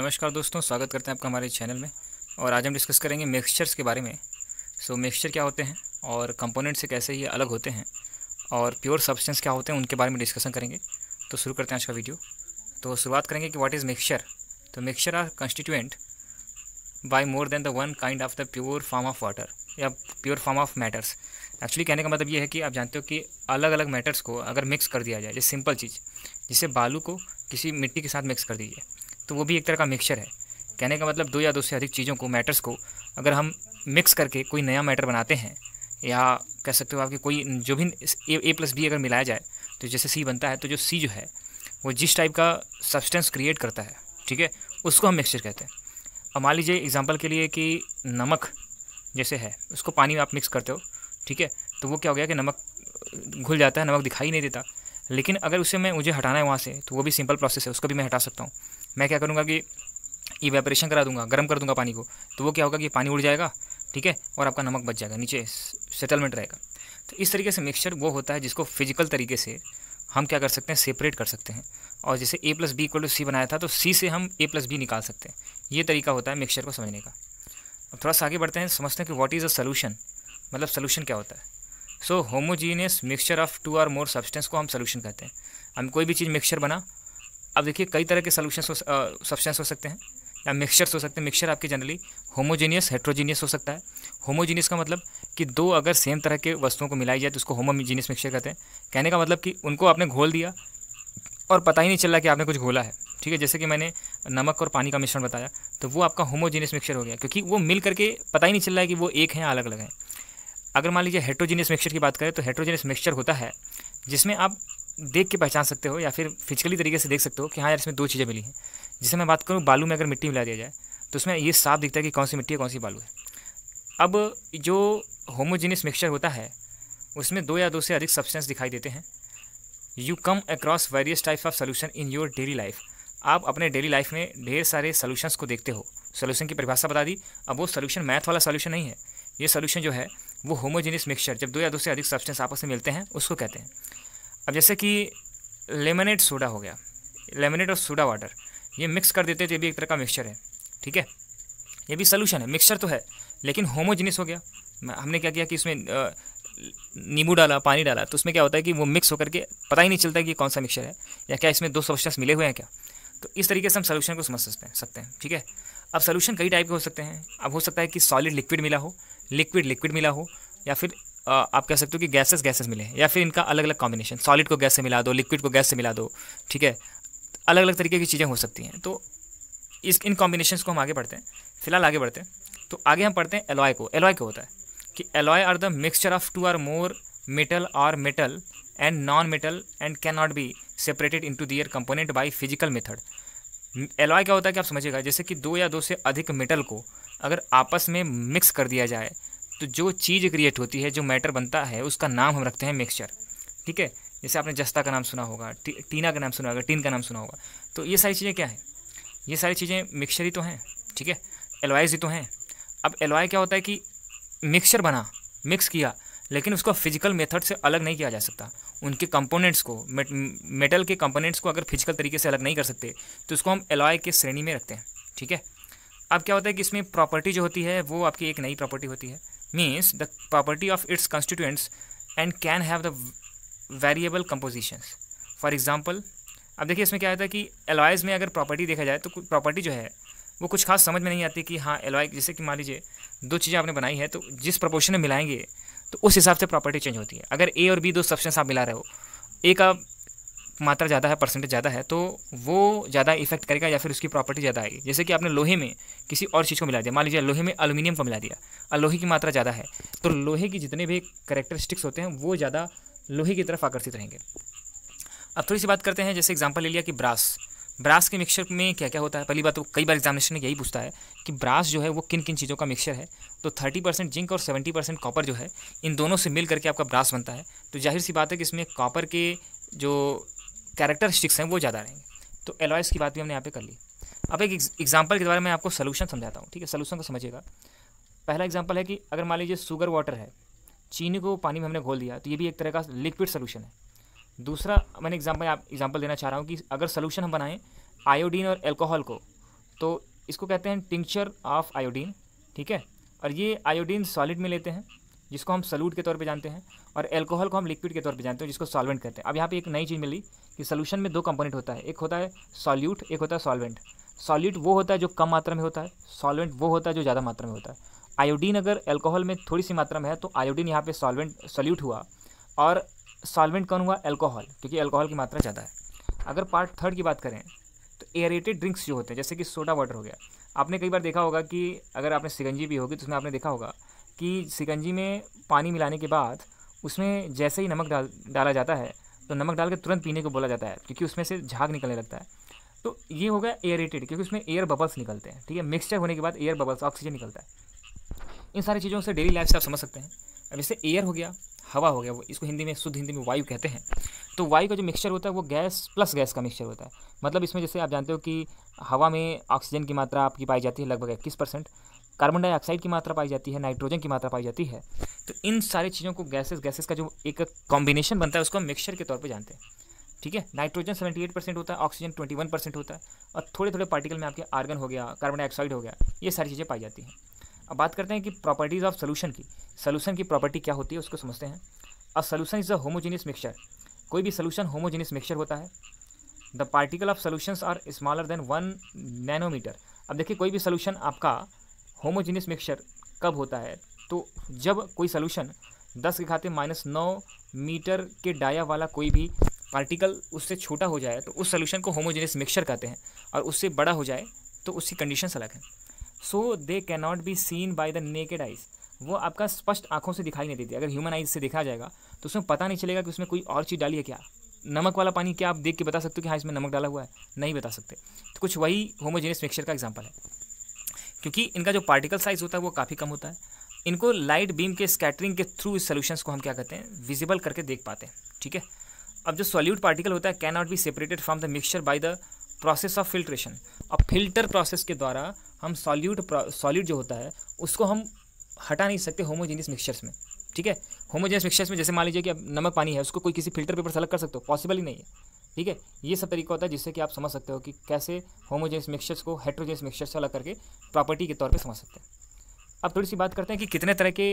नमस्कार दोस्तों स्वागत करते हैं आपका हमारे चैनल में और आज हम डिस्कस करेंगे मिक्सचर्स के बारे में सो मिक्सचर क्या होते हैं और कंपोनेंट से कैसे ये अलग होते हैं और प्योर सब्सटेंस क्या होते हैं उनके बारे में डिस्कशन करेंगे तो शुरू करते हैं आज का वीडियो तो शुरुआत करेंगे कि व्हाट इज़ मिक्सचर तो mixture are constituent by more than the one kind of the pure form of water या pure form of matters actually कहने का मतलब ये है कि आप जानते हो कि अलग अलग मैटर्स को अगर मिक्स कर दिया जाए जैसे सिंपल चीज़ जिसे बालू को किसी मिट्टी के साथ मिक्स कर दीजिए तो वो भी एक तरह का मिक्सचर है कहने का मतलब दो या दो से अधिक चीज़ों को मैटर्स को अगर हम मिक्स करके कोई नया मैटर बनाते हैं या कह सकते हो कि कोई जो भी ए, ए प्लस बी अगर मिलाया जाए तो जैसे सी बनता है तो जो सी जो है वो जिस टाइप का सब्सटेंस क्रिएट करता है ठीक है उसको हम मिक्सचर कहते हैं अब मान लीजिए एग्जाम्पल के लिए कि नमक जैसे है उसको पानी में आप मिक्स करते हो ठीक है तो वो क्या हो गया कि नमक घुल जाता है नमक दिखाई नहीं देता लेकिन अगर उसे मैं मुझे हटाना है वहाँ से तो वो भी सिंपल प्रोसेस है उसको भी मैं हटा सकता हूँ मैं क्या करूँगा कि इवेपरेशन करा दूंगा गर्म कर दूंगा पानी को तो वो क्या होगा कि पानी उड़ जाएगा ठीक है और आपका नमक बच जाएगा नीचे सेटलमेंट रहेगा तो इस तरीके से मिक्सचर वो होता है जिसको फिजिकल तरीके से हम क्या कर सकते हैं सेपरेट कर सकते हैं और जैसे A plus B equal to C बनाया था तो सी से हम ए प्लस बी निकाल सकते हैं ये तरीका होता है मिक्सचर को समझने का अब थोड़ा सा आगे बढ़ते हैं समझते हैं कि व्हाट इज़ अ सोल्यूशन मतलब सोल्यूशन क्या होता है so homogeneous mixture of two or more substance को हम सोल्यूशन कहते हैं हम कोई भी चीज़ मिक्सचर बना अब देखिए कई तरह के सोल्यूशन सब्सटेंस हो सकते हैं या मिक्सचर्स हो सकते हैं मिक्सचर आपके जनरली होमोजेनियस हेट्रोजीनियस हो सकता है होमोजीनियस का मतलब कि दो अगर सेम तरह के वस्तुओं को मिलाई जाए तो उसको होमोजीनियस मिक्सचर कहते हैं कहने का मतलब कि उनको आपने घोल दिया और पता ही नहीं चल रहा कि आपने कुछ घोला है ठीक है जैसे कि मैंने नमक और पानी का मिश्रण बताया तो वो आपका होमोजेनियस मिक्सचर हो गया क्योंकि वो मिल करके पता ही नहीं चल रहा है कि वो एक हैं अलग अलग हैं अगर मान लीजिए हेट्रोजीनियस मिक्सचर की बात करें तो हेट्रोजीनियस मिक्सचर होता है जिसमें आप देख के पहचान सकते हो या फिर फिजिकली तरीके से देख सकते हो कि हाँ यार इसमें दो चीज़ें मिली हैं जैसे मैं बात करूँ बालू में अगर मिट्टी मिला दिया जाए तो उसमें ये साफ दिखता है कि कौन सी मिट्टी है कौन सी बालू है अब जो होमोजीनियस मिक्सचर होता है उसमें दो या दो से अधिक सब्सटेंस दिखाई देते हैं you come across various types of solution in your daily life आप अपने डेली लाइफ में ढेर सारे सोल्यूशंस को देखते हो सोल्यूशन की परिभाषा बता दी अब वो सोल्यूशन मैथ वाला सोल्यूशन नहीं है ये सोल्यूशन जो है वो होमोजीनियस मिक्सचर जब दो या दो से अधिक सब्सटेंस आपस में मिलते हैं उसको कहते हैं अब जैसे कि लेमनेट सोडा हो गया लेमनेट और सोडा वाटर ये मिक्स कर देते हैं तो ये भी एक तरह का मिक्सचर है ठीक है ये भी सोल्यूशन है मिक्सचर तो है लेकिन होमोजीनियस हो गया हमने क्या किया कि इसमें नींबू डाला पानी डाला तो उसमें क्या होता है कि वो मिक्स होकर के पता ही नहीं चलता कि कौन सा मिक्सचर है या क्या इसमें दो सोल्यूशंस मिले हुए हैं क्या तो इस तरीके से हम सोल्यूशन को समझ सकते हैं सकते हैं ठीक है अब सोल्यूशन कई टाइप के हो सकते हैं अब हो सकता है कि सॉलिड लिक्विड मिला हो लिक्विड लिक्विड मिला हो या फिर आप कह सकते हो कि गैसेस गैसेस मिले या फिर इनका अलग अलग कॉम्बिनेशन सॉलिड को गैस से मिला दो लिक्विड को गैस से मिला दो ठीक है अलग अलग तरीके की चीज़ें हो सकती हैं तो इस इन कॉम्बिनेशन को हम आगे बढ़ते हैं फिलहाल आगे बढ़ते हैं तो आगे हम पढ़ते हैं एलॉय को एलॉय क्या होता है कि alloy are the mixture of two or more metal और metal and non metal and can not be separated into their component by physical method alloy क्या होता है कि आप समझिएगा जैसे कि दो या दो से अधिक मेटल को अगर आपस में मिक्स कर दिया जाए तो जो चीज़ क्रिएट होती है जो मैटर बनता है उसका नाम हम रखते हैं मिक्सचर ठीक है जैसे आपने जस्ता का नाम सुना होगा टी, टीना का नाम सुना होगा टीन का नाम सुना होगा तो ये सारी चीज़ें क्या हैं ये सारी चीज़ें मिक्सचर ही तो हैं ठीक है एलवाइज ही तो हैं अब एलवाय क्या होता है कि मिक्सचर बना मिक्स किया लेकिन उसको फिजिकल मेथड से अलग नहीं किया जा सकता उनके कंपोनेंट्स को मेटल के कंपोनेंट्स को अगर फिजिकल तरीके से अलग नहीं कर सकते तो उसको हम एलॉय के श्रेणी में रखते हैं ठीक है अब क्या होता है कि इसमें प्रॉपर्टी जो होती है वो आपकी एक नई प्रॉपर्टी होती है means the property of its constituents and can have the variable compositions for example अब देखिए इसमें क्या होता है कि एलॉयज़ में अगर प्रॉपर्टी देखा जाए तो प्रॉपर्टी जो है वो कुछ खास समझ में नहीं आती कि हाँ एलॉय जैसे कि मान लीजिए दो चीज़ें आपने बनाई है तो जिस प्रपोर्शन में मिलाएंगे तो उस हिसाब से प्रॉपर्टी चेंज होती है अगर ए और बी दो सब्सटेंस आप मिला रहे हो ए का मात्रा ज़्यादा है परसेंटेज ज़्यादा है तो वो ज़्यादा इफेक्ट करेगा या फिर उसकी प्रॉपर्टी ज़्यादा आएगी जैसे कि आपने लोहे में किसी और चीज़ को मिला दिया मान लीजिए लोहे में अलूमिनियम को मिला दिया और लोहे की मात्रा ज़्यादा है तो लोहे की जितने भी करेक्टरिस्टिक्स होते हैं वो ज़्यादा लोहे की तरफ आकर्षित रहेंगे अब थोड़ी सी बात करते हैं जैसे एग्जाम्पल ले लिया कि ब्रास ब्रास के मिक्सर में क्या क्या होता है पहली बात तो कई बार एग्जामिनेशन में यही पूछता है कि ब्रास जो है वो किन किन चीज़ों का मिक्सर है तो 30 परसेंट जिंक और 70 परसेंट कॉपर जो है इन दोनों से मिल करके आपका ब्रास बनता है तो जाहिर सी बात है कि इसमें कॉपर के जो कैरेक्टरिस्टिक्स हैं वो ज़्यादा रहेंगे तो एलॉयस की बात भी हमने यहाँ पे कर ली अब एक एग्जाम्पल के द्वारा मैं आपको सोल्यूशन समझाता हूँ ठीक है सोल्यूशन को समझिएगा पहला एग्जाम्पल है कि अगर मान लीजिए शुगर वाटर है चीनी को पानी में हमने घोल दिया तो ये भी एक तरह का लिक्विड सोल्यूशन है दूसरा मैंने एग्जाम्पल आप एग्जाम्पल देना चाह रहा हूँ कि अगर सोल्यूशन हम बनाएं आयोडीन और एल्कोहल को तो इसको कहते हैं टिंक्चर ऑफ आयोडीन ठीक है और ये आयोडीन सॉलिड में लेते हैं जिसको हम सल्यूट के तौर पे जानते हैं और एल्कोहल को हम लिक्विड के तौर पे जानते हैं जिसको सॉल्वेंट कहते हैं अब यहाँ पे एक नई चीज़ मिली कि सोल्यूशन में दो कंपोनेंट होता है एक होता है सॉल्यूट एक होता है सॉल्वेंट सॉल्यूट वो होता है जो कम मात्रा में होता है सॉल्वेंट वो होता है जो ज़्यादा मात्रा में होता है आयोडीन अगर एल्कोहल में थोड़ी सी मात्रा में है तो आयोडीन यहाँ पर सॉल्वेंट सॉल्यूट हुआ और सॉल्वेंट कौन हुआ एल्कोहल क्योंकि एल्कोहल की मात्रा ज़्यादा है अगर पार्ट थर्ड की बात करें तो एयरेटेड ड्रिंक्स जो होते हैं जैसे कि सोडा वाटर हो गया आपने कई बार देखा होगा कि अगर आपने सिगंजी भी होगी तो उसमें आपने देखा होगा कि सिकंजी में पानी मिलाने के बाद उसमें जैसे ही नमक डाल डाला जाता है तो नमक डाल के तुरंत पीने को बोला जाता है क्योंकि उसमें से झाग निकलने लगता है तो ये हो गया एयरेटेड क्योंकि उसमें एयर बबल्स निकलते हैं ठीक है मिक्सचर होने के बाद एयर बबल्स ऑक्सीजन निकलता है इन सारी चीज़ों से डेली लाइफ से आप समझ सकते हैं अब जैसे एयर हो गया हवा हो गया वो इसको हिंदी में शुद्ध हिंदी में वायु कहते हैं तो वायु का जो मिक्सचर होता है वो गैस प्लस गैस का मिक्सचर होता है मतलब इसमें जैसे आप जानते हो कि हवा में ऑक्सीजन की मात्रा आपकी पाई जाती है लगभग इक्कीस परसेंट कार्बन डाइऑक्साइड की मात्रा पाई जाती है नाइट्रोजन की मात्रा पाई जाती है तो इन सारी चीज़ों को गैसेस गैसेस का जो एक कॉम्बिनेशन बनता है उसको हम मिक्सचर के तौर पर जानते हैं ठीक है नाइट्रोजन सेवेंटी एट परसेंट होता है ऑक्सीजन ट्वेंटी वन परसेंट होता है और थोड़े थोड़े पार्टिकल में आपके आर्गन हो गया कार्बन डाइऑक्साइड हो गया ये सारी चीज़ें पाई जाती हैं अब बात करते हैं कि प्रॉपर्टीज़ ऑफ सोल्यूशन की सोल्यूशन की प्रॉपर्टी क्या होती है उसको समझते हैं a solution is a homogeneous mixture कोई भी सोल्यूशन होमोजेनियस मिक्सचर होता है the particle of solutions are smaller than one nanometer अब देखिए कोई भी सोल्यूशन आपका होमोजीनियस मिक्सचर कब होता है तो जब कोई सोल्यूशन दस के खाते माइनस नौ मीटर के डाया वाला कोई भी पार्टिकल उससे छोटा हो जाए तो उस सोल्यूशन को होमोजीनियस मिक्सचर कहते हैं और उससे बड़ा हो जाए तो उसकी कंडीशन अलग है so they cannot be seen by the naked eyes वो आपका स्पष्ट आंखों से दिखाई नहीं देती अगर ह्यूमन आइज से देखा जाएगा तो उसमें पता नहीं चलेगा कि उसमें कोई और चीज़ डाली है क्या नमक वाला पानी क्या आप देख के बता सकते हो कि हाँ इसमें नमक डाला हुआ है नहीं बता सकते तो कुछ वही होमोजेनियस मिक्सचर का एग्जाम्पल है क्योंकि इनका जो पार्टिकल साइज़ होता है वो काफ़ी कम होता है इनको लाइट बीम के स्कैटरिंग के थ्रू इस सोल्यूशंस को हम क्या कहते हैं विजिबल करके देख पाते हैं ठीक है अब जो सॉल्यूट पार्टिकल होता है can not be separated from the mixture by the process of filtration अब फिल्टर प्रोसेस के द्वारा हम सॉल्यूट सॉल्यूट जो होता है उसको हम हटा नहीं सकते होमोजेनियस मिक्सचर्स में ठीक है होमोजेनियस मिक्सचर्स में जैसे मान लीजिए कि अब नमक पानी है उसको कोई किसी फिल्टर पेपर से अलग कर सकते हो पॉसिबल ही नहीं है ठीक है ये सब तरीका होता है जिससे कि आप समझ सकते हो कि कैसे होमोजेंस मिक्सचर्स को हेट्रोजेंस मिक्सचर से अलग करके प्रॉपर्टी के तौर पर समझ सकते हैं अब थोड़ी सी बात करते हैं कि कितने तरह के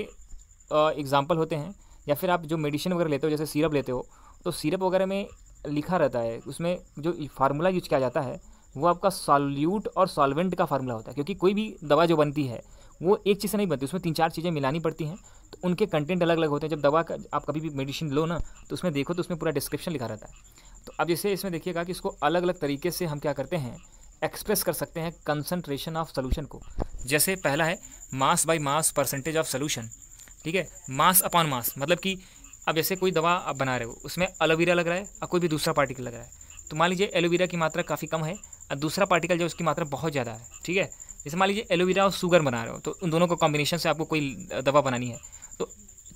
एग्जाम्पल होते हैं या फिर आप जो मेडिसिन वगैरह लेते हो जैसे सीरप लेते हो तो सीरप वगैरह में लिखा रहता है उसमें जो फार्मूला यूज किया जाता है वो आपका सॉल्यूट और सॉल्वेंट का फार्मूला होता है क्योंकि कोई भी दवा जो बनती है वो एक चीज़ से नहीं बनती उसमें तीन चार चीज़ें मिलानी पड़ती हैं तो उनके कंटेंट अलग अलग होते हैं जब दवा का आप कभी भी मेडिसिन लो ना तो उसमें देखो तो उसमें पूरा डिस्क्रिप्शन लिखा रहता है तो अब जैसे इसमें देखिएगा कि इसको अलग अलग तरीके से हम क्या करते हैं एक्सप्रेस कर सकते हैं कंसनट्रेशन ऑफ सोल्यूशन को जैसे पहला है mass by mass percentage of solution ठीक है मास अपॉन मास मतलब कि अब जैसे कोई दवा आप बना रहे हो उसमें एलोवेरा लग रहा है और कोई भी दूसरा पार्टिकल लग रहा है तो मान लीजिए एलोवेरा की मात्रा काफ़ी कम है और दूसरा पार्टिकल जो उसकी मात्रा बहुत ज़्यादा है ठीक है जैसे मान लीजिए एलोवेरा और शुगर बना रहे हो तो उन दोनों को कॉम्बिनेशन से आपको कोई दवा बनानी है तो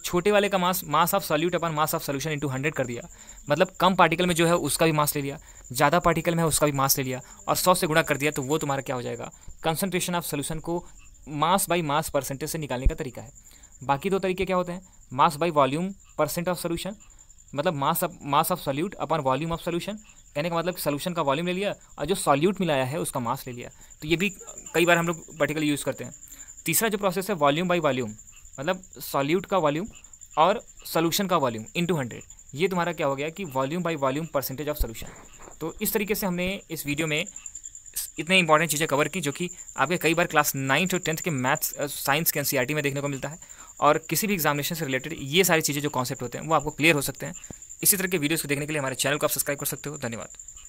छोटे वाले का mass mass of solute upon mass of solution into hundred कर दिया मतलब कम पार्टिकल में जो है उसका भी मास ले लिया ज़्यादा पार्टिकल में है उसका भी मास ले लिया और सौ से गुणा कर दिया तो वो तुम्हारा क्या हो जाएगा कंसनट्रेशन ऑफ सोल्यूशन को मास बाई मास परसेंटेज से निकालने का तरीका है बाकी दो तरीके क्या होते हैं mass by volume percent of solution मतलब mass of mass of solute upon volume of solution कहने का मतलब सोल्यूशन का वॉल्यूम ले लिया और जो सॉल्यूट मिलाया है उसका मास ले लिया तो ये भी कई बार हम लोग पार्टिकल यूज़ करते हैं तीसरा जो प्रोसेस है वॉल्यूम बाई वॉल्यूम मतलब सॉल्यूट का वॉल्यूम और सोल्यूशन का वॉल्यूम टू हंड्रेड ये तुम्हारा क्या हो गया कि volume by volume percentage of solution तो इस तरीके से हमने इस वीडियो में इतने इंपॉर्टेंट चीज़ें कवर की जो कि आपके कई बार क्लास नाइन्थ और टेंथ के मैथ्स साइंस के एन में देखने को मिलता है और किसी भी एग्जामिनेशन से रिलेटेड ये सारी चीज़ें जो कॉन्सेप्ट होते हैं वो आपको क्लियर हो सकते हैं इसी तरह के वीडियोज़ को देखने के लिए हमारे चैनल को आप सब्सक्राइब कर सकते हो धन्यवाद